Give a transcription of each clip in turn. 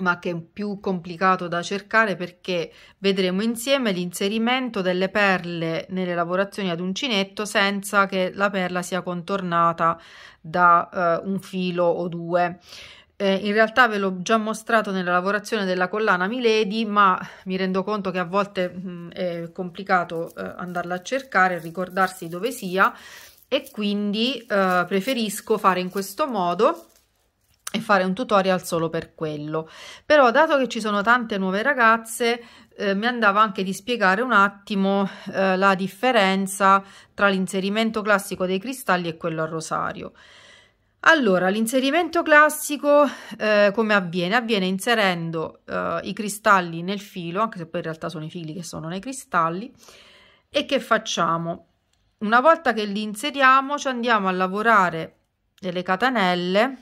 ma che è più complicato da cercare perché vedremo insieme l'inserimento delle perle nelle lavorazioni ad uncinetto senza che la perla sia contornata da eh, un filo o due. Eh, in realtà ve l'ho già mostrato nella lavorazione della collana Milady, ma mi rendo conto che a volte mh, mm, è complicato eh, andarla a cercare, ricordarsi dove sia e quindi eh, preferisco fare in questo modo e fare un tutorial solo per quello però dato che ci sono tante nuove ragazze eh, mi andava anche di spiegare un attimo eh, la differenza tra l'inserimento classico dei cristalli e quello a rosario allora, l'inserimento classico eh, come avviene? Avviene inserendo eh, i cristalli nel filo, anche se poi in realtà sono i fili che sono nei cristalli, e che facciamo? Una volta che li inseriamo ci andiamo a lavorare delle catenelle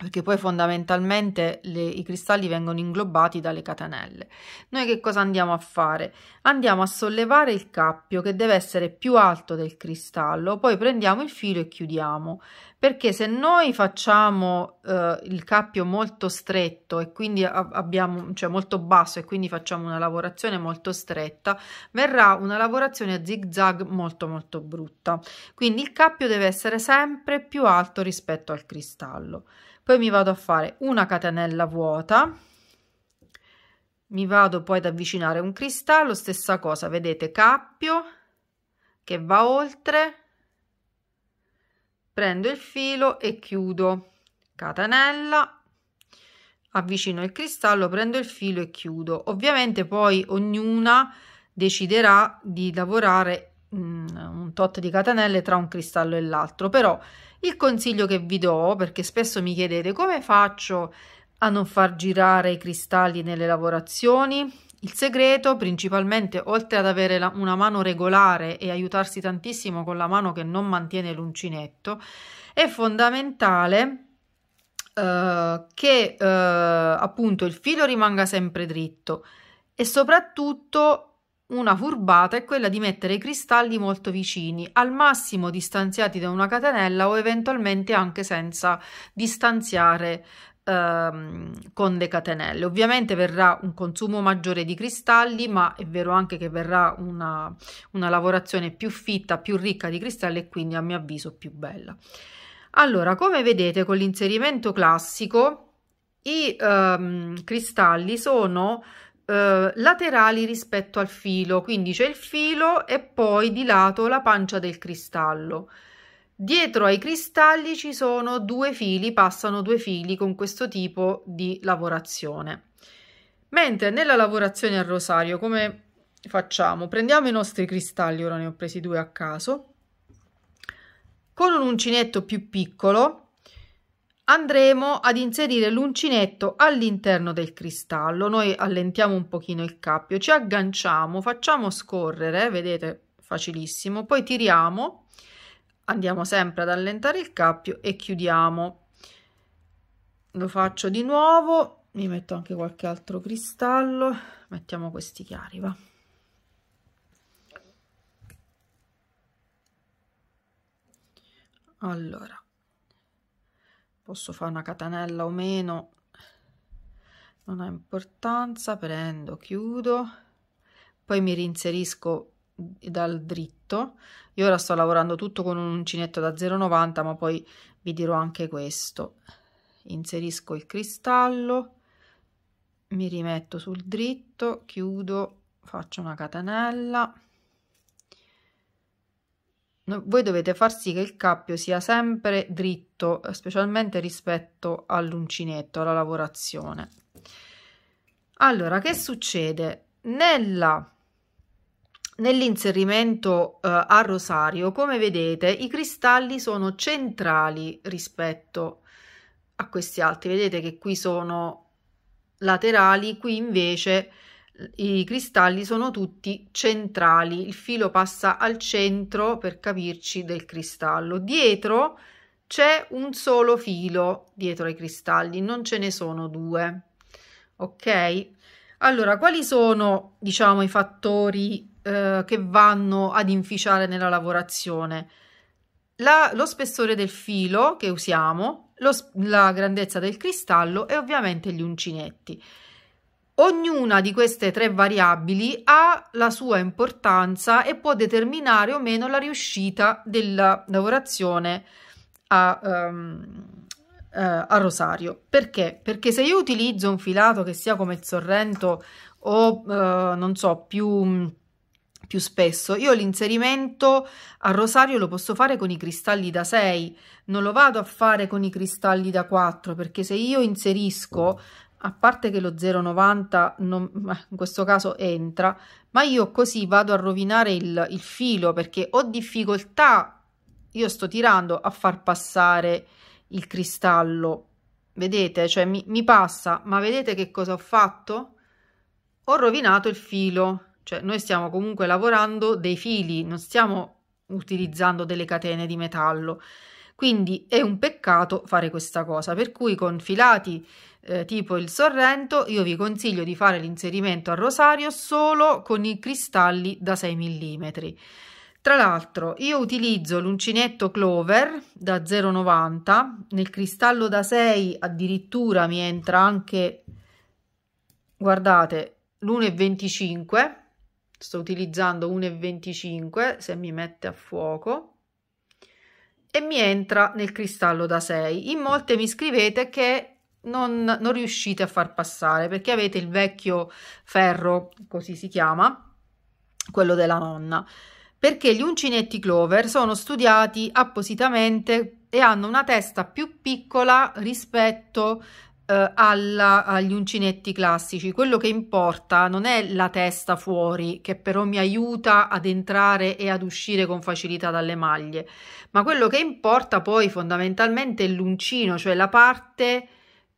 perché poi fondamentalmente le, i cristalli vengono inglobati dalle catenelle. Noi che cosa andiamo a fare? Andiamo a sollevare il cappio che deve essere più alto del cristallo, poi prendiamo il filo e chiudiamo perché se noi facciamo eh, il cappio molto stretto e quindi abbiamo cioè molto basso e quindi facciamo una lavorazione molto stretta verrà una lavorazione a zig zag molto molto brutta quindi il cappio deve essere sempre più alto rispetto al cristallo poi mi vado a fare una catenella vuota mi vado poi ad avvicinare un cristallo stessa cosa vedete cappio che va oltre prendo il filo e chiudo catenella avvicino il cristallo prendo il filo e chiudo ovviamente poi ognuna deciderà di lavorare mm, un tot di catenelle tra un cristallo e l'altro però il consiglio che vi do perché spesso mi chiedete come faccio a non far girare i cristalli nelle lavorazioni il segreto, principalmente, oltre ad avere la, una mano regolare e aiutarsi tantissimo con la mano che non mantiene l'uncinetto, è fondamentale eh, che eh, appunto il filo rimanga sempre dritto e soprattutto una furbata è quella di mettere i cristalli molto vicini, al massimo distanziati da una catenella o eventualmente anche senza distanziare ehm, con le catenelle. Ovviamente verrà un consumo maggiore di cristalli, ma è vero anche che verrà una, una lavorazione più fitta, più ricca di cristalli e quindi a mio avviso più bella. Allora, come vedete con l'inserimento classico, i ehm, cristalli sono eh, laterali rispetto al filo, quindi c'è il filo e poi di lato la pancia del cristallo. Dietro ai cristalli ci sono due fili, passano due fili con questo tipo di lavorazione. Mentre nella lavorazione al rosario, come facciamo? Prendiamo i nostri cristalli, ora ne ho presi due a caso, con un uncinetto più piccolo andremo ad inserire l'uncinetto all'interno del cristallo. Noi allentiamo un pochino il cappio, ci agganciamo, facciamo scorrere, vedete, facilissimo, poi tiriamo andiamo sempre ad allentare il cappio e chiudiamo lo faccio di nuovo mi metto anche qualche altro cristallo mettiamo questi chiari va allora posso fare una catenella o meno non ha importanza prendo chiudo poi mi rinserisco dal dritto io ora sto lavorando tutto con un uncinetto da 0,90 ma poi vi dirò anche questo inserisco il cristallo mi rimetto sul dritto chiudo faccio una catenella voi dovete far sì che il cappio sia sempre dritto specialmente rispetto all'uncinetto alla lavorazione allora che succede nella nell'inserimento eh, a rosario, come vedete, i cristalli sono centrali rispetto a questi altri. Vedete che qui sono laterali, qui invece i cristalli sono tutti centrali, il filo passa al centro per capirci del cristallo. Dietro c'è un solo filo dietro ai cristalli, non ce ne sono due. Ok? Allora, quali sono, diciamo, i fattori eh, che vanno ad inficiare nella lavorazione. La, lo spessore del filo che usiamo, lo, la grandezza del cristallo e ovviamente gli uncinetti. Ognuna di queste tre variabili ha la sua importanza e può determinare o meno la riuscita della lavorazione a, um, uh, a rosario. Perché? Perché se io utilizzo un filato che sia come il sorrento o, uh, non so, più mm, più spesso. Io l'inserimento a rosario lo posso fare con i cristalli da 6, non lo vado a fare con i cristalli da 4, perché se io inserisco, a parte che lo 0,90 in questo caso entra, ma io così vado a rovinare il, il filo, perché ho difficoltà, io sto tirando, a far passare il cristallo. Vedete? Cioè mi, mi passa, ma vedete che cosa ho fatto? Ho rovinato il filo cioè noi stiamo comunque lavorando dei fili, non stiamo utilizzando delle catene di metallo. Quindi è un peccato fare questa cosa, per cui con filati eh, tipo il Sorrento io vi consiglio di fare l'inserimento a rosario solo con i cristalli da 6 mm. Tra l'altro io utilizzo l'uncinetto Clover da 0,90, nel cristallo da 6 addirittura mi entra anche, guardate, l'1,25 sto utilizzando 1,25 se mi mette a fuoco e mi entra nel cristallo da 6 in molte mi scrivete che non, non riuscite a far passare perché avete il vecchio ferro così si chiama quello della nonna perché gli uncinetti clover sono studiati appositamente e hanno una testa più piccola rispetto eh, alla, agli uncinetti classici. Quello che importa non è la testa fuori, che però mi aiuta ad entrare e ad uscire con facilità dalle maglie, ma quello che importa poi fondamentalmente è l'uncino, cioè la parte,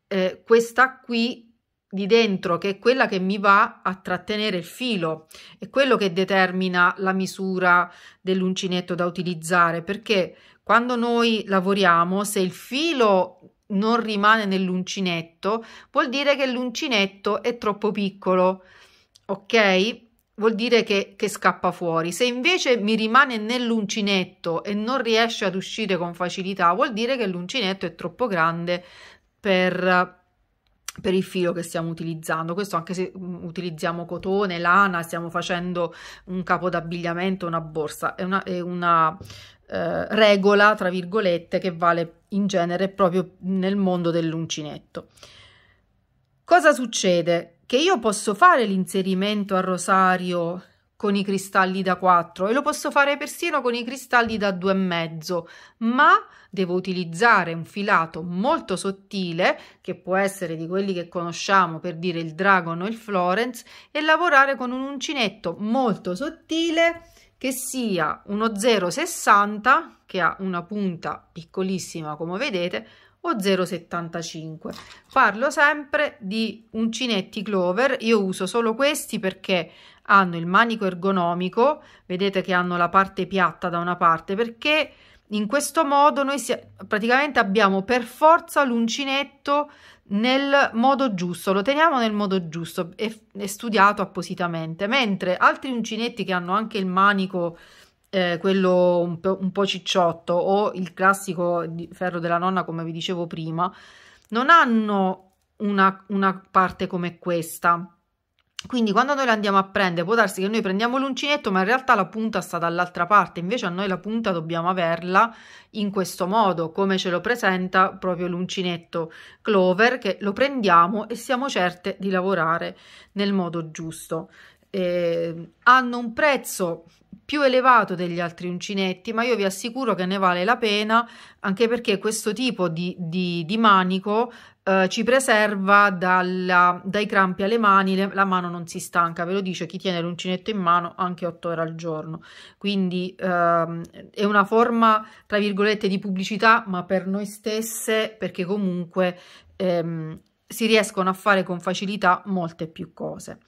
eh, questa qui di dentro che è quella che mi va a trattenere il filo è quello che determina la misura dell'uncinetto da utilizzare perché quando noi lavoriamo se il filo non rimane nell'uncinetto, vuol dire che l'uncinetto è troppo piccolo, ok? Vuol dire che, che scappa fuori. Se invece mi rimane nell'uncinetto e non riesce ad uscire con facilità, vuol dire che l'uncinetto è troppo grande per per il filo che stiamo utilizzando questo anche se mm, utilizziamo cotone lana stiamo facendo un capo d'abbigliamento una borsa è una, è una eh, regola tra virgolette che vale per in genere proprio nel mondo dell'uncinetto. Cosa succede? Che io posso fare l'inserimento a rosario con i cristalli da 4 e lo posso fare persino con i cristalli da 2,5, ma devo utilizzare un filato molto sottile, che può essere di quelli che conosciamo per dire il Dragon o il Florence, e lavorare con un uncinetto molto sottile che sia uno 0,60 che ha una punta piccolissima come vedete o 0,75 parlo sempre di uncinetti clover io uso solo questi perché hanno il manico ergonomico vedete che hanno la parte piatta da una parte perché in questo modo noi si, praticamente abbiamo per forza l'uncinetto nel modo giusto, lo teniamo nel modo giusto, è, è studiato appositamente, mentre altri uncinetti che hanno anche il manico, eh, quello un po', un po' cicciotto o il classico di ferro della nonna come vi dicevo prima, non hanno una, una parte come questa, quindi quando noi la andiamo a prendere, può darsi che noi prendiamo l'uncinetto, ma in realtà la punta sta dall'altra parte, invece a noi la punta dobbiamo averla in questo modo, come ce lo presenta proprio l'uncinetto Clover, che lo prendiamo e siamo certe di lavorare nel modo giusto. Eh, hanno un prezzo più elevato degli altri uncinetti, ma io vi assicuro che ne vale la pena anche perché questo tipo di, di, di manico eh, ci preserva dalla, dai crampi alle mani, le, la mano non si stanca, ve lo dice chi tiene l'uncinetto in mano anche 8 ore al giorno. Quindi ehm, è una forma, tra virgolette, di pubblicità, ma per noi stesse, perché comunque ehm, si riescono a fare con facilità molte più cose.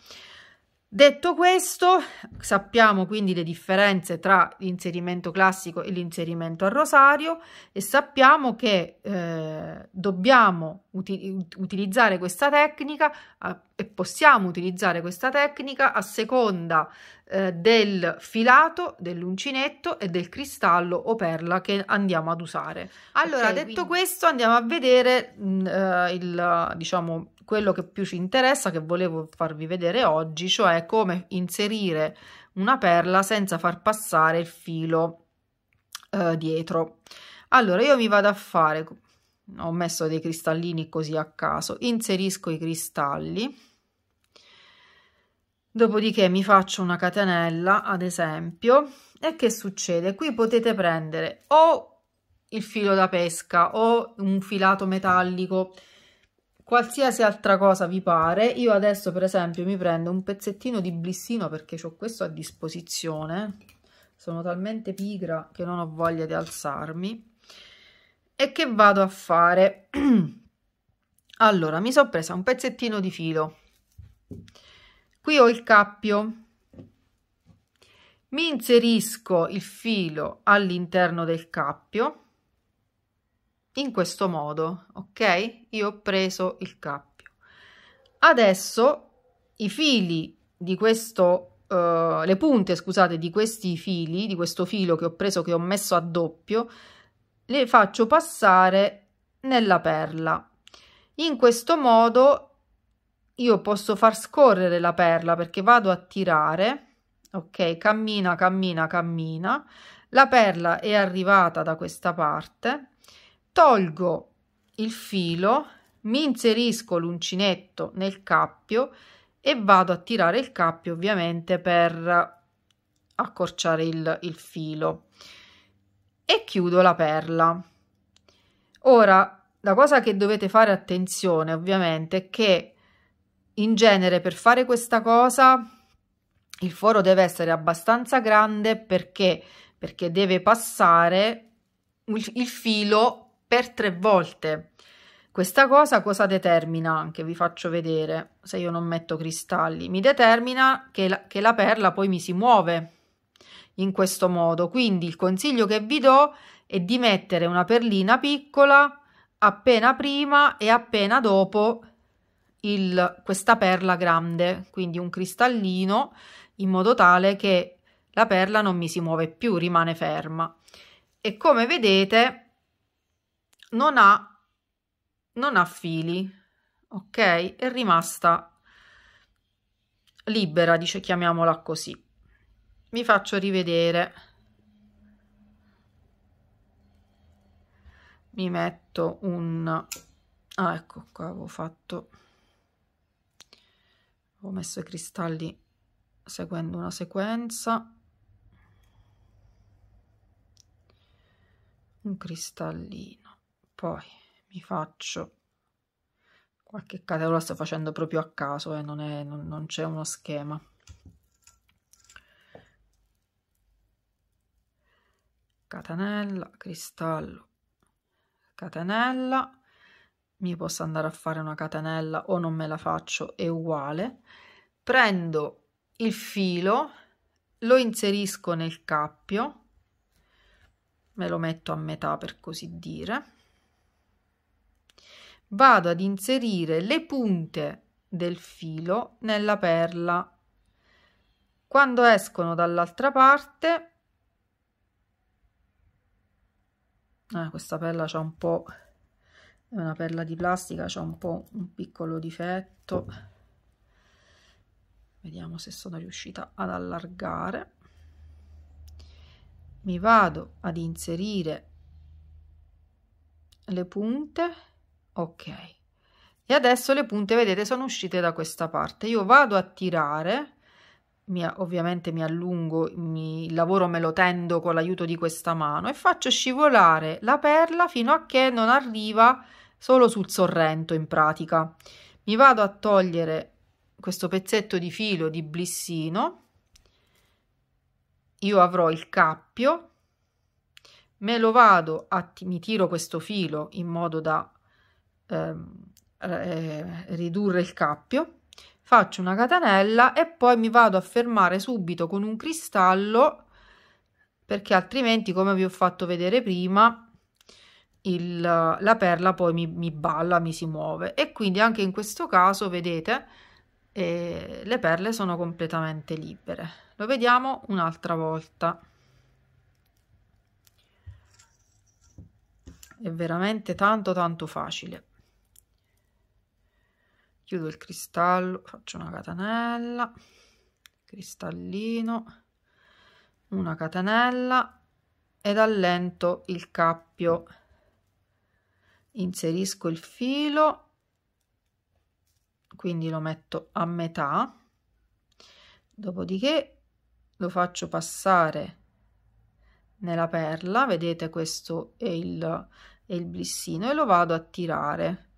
Detto questo, sappiamo quindi le differenze tra l'inserimento classico e l'inserimento a rosario e sappiamo che eh, dobbiamo uti utilizzare questa tecnica a, e possiamo utilizzare questa tecnica a seconda eh, del filato, dell'uncinetto e del cristallo o perla che andiamo ad usare. Allora, okay, detto quindi... questo, andiamo a vedere mh, mm, eh, il, diciamo, quello che più ci interessa, che volevo farvi vedere oggi, cioè come inserire una perla senza far passare il filo eh, dietro. Allora io mi vado a fare, ho messo dei cristallini così a caso, inserisco i cristalli, dopodiché mi faccio una catenella ad esempio e che succede? Qui potete prendere o il filo da pesca o un filato metallico qualsiasi altra cosa vi pare io adesso per esempio mi prendo un pezzettino di blissino perché ho questo a disposizione sono talmente pigra che non ho voglia di alzarmi e che vado a fare allora mi sono presa un pezzettino di filo qui ho il cappio mi inserisco il filo all'interno del cappio in questo modo ok io ho preso il cappio adesso i fili di questo uh, le punte scusate di questi fili di questo filo che ho preso che ho messo a doppio le faccio passare nella perla in questo modo io posso far scorrere la perla perché vado a tirare ok cammina cammina cammina la perla è arrivata da questa parte tolgo il filo, mi inserisco l'uncinetto nel cappio e vado a tirare il cappio ovviamente per accorciare il, il filo e chiudo la perla. Ora, la cosa che dovete fare attenzione ovviamente è che in genere per fare questa cosa il foro deve essere abbastanza grande perché, perché deve passare il filo per tre volte. Questa cosa cosa determina? Che vi faccio vedere se io non metto cristalli. Mi determina che la, che la perla poi mi si muove in questo modo. Quindi il consiglio che vi do è di mettere una perlina piccola appena prima e appena dopo il, questa perla grande, quindi un cristallino in modo tale che la perla non mi si muove più, rimane ferma. E come vedete non ha, non ha fili, ok? È rimasta libera, dice, chiamiamola così. Vi faccio rivedere. Mi metto un... Ah, ecco qua avevo fatto... Ho messo i cristalli seguendo una sequenza. Un cristallino poi mi faccio qualche catena la sto facendo proprio a caso e eh, non, non, non c'è uno schema catenella cristallo catenella mi posso andare a fare una catenella o non me la faccio è uguale prendo il filo lo inserisco nel cappio me lo metto a metà per così dire vado ad inserire le punte del filo nella perla quando escono dall'altra parte eh, questa perla c'è un po' è una perla di plastica c'è un po' un piccolo difetto vediamo se sono riuscita ad allargare mi vado ad inserire le punte ok e adesso le punte vedete sono uscite da questa parte io vado a tirare mi, ovviamente mi allungo mi, il lavoro me lo tendo con l'aiuto di questa mano e faccio scivolare la perla fino a che non arriva solo sul sorrento in pratica mi vado a togliere questo pezzetto di filo di blissino io avrò il cappio me lo vado a mi tiro questo filo in modo da Ehm, eh, ridurre il cappio faccio una catenella e poi mi vado a fermare subito con un cristallo perché altrimenti come vi ho fatto vedere prima il, la perla poi mi, mi, balla mi si muove e quindi anche in questo caso vedete eh, le perle sono completamente libere lo vediamo un'altra volta è veramente tanto tanto facile chiudo il cristallo faccio una catenella cristallino una catenella ed allento il cappio inserisco il filo quindi lo metto a metà dopodiché lo faccio passare nella perla vedete questo è il, è il blissino e lo vado a tirare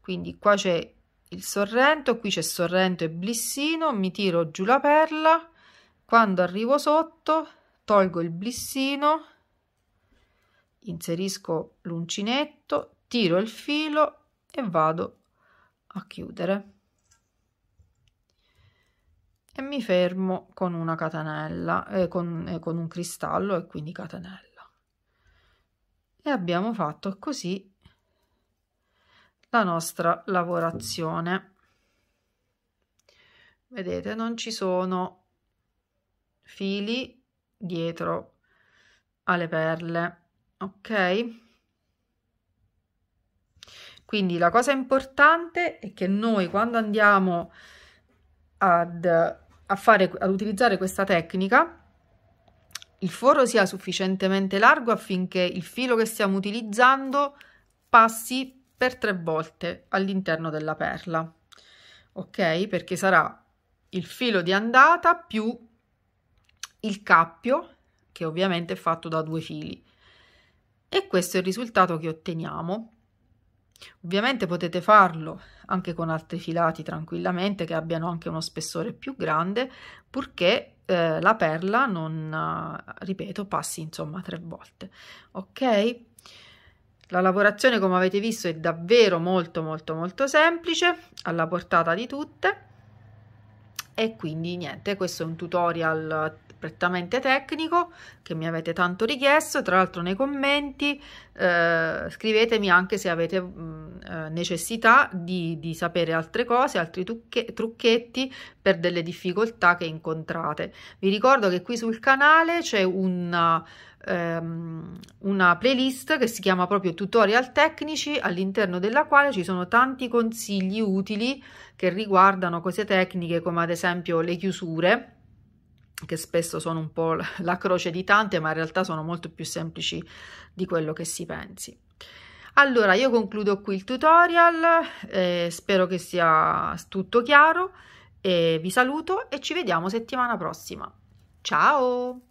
quindi qua c'è il Sorrento, qui c'è Sorrento e Blissino, mi tiro giù la perla, quando arrivo sotto tolgo il Blissino, inserisco l'uncinetto, tiro il filo e vado a chiudere. E mi fermo con una catenella, eh, con, eh, con un cristallo e quindi catenella. E abbiamo fatto così la nostra lavorazione vedete non ci sono fili dietro alle perle ok quindi la cosa importante è che noi quando andiamo ad, a fare, ad utilizzare questa tecnica il foro sia sufficientemente largo affinché il filo che stiamo utilizzando passi per tre volte all'interno della perla, ok? Perché sarà il filo di andata più il cappio, che ovviamente è fatto da due fili. E questo è il risultato che otteniamo. Ovviamente potete farlo anche con altri filati tranquillamente che abbiano anche uno spessore più grande, purché eh, la perla non, ripeto, passi insomma tre volte. Ok? La lavorazione come avete visto è davvero molto molto molto semplice, alla portata di tutte e quindi niente, questo è un tutorial prettamente tecnico che mi avete tanto richiesto, tra l'altro nei commenti eh, scrivetemi anche se avete mh, mm, eh, necessità di, di, sapere altre cose, altri trucche, trucchetti per delle difficoltà che incontrate. Vi ricordo che qui sul canale c'è una ehm, una playlist che si chiama proprio tutorial tecnici all'interno della quale ci sono tanti consigli utili che riguardano cose tecniche come ad esempio le chiusure che spesso sono un po' la croce di tante, ma in realtà sono molto più semplici di quello che si pensi. Allora, io concludo qui il tutorial, eh, spero che sia tutto chiaro, eh, vi saluto e ci vediamo settimana prossima. Ciao!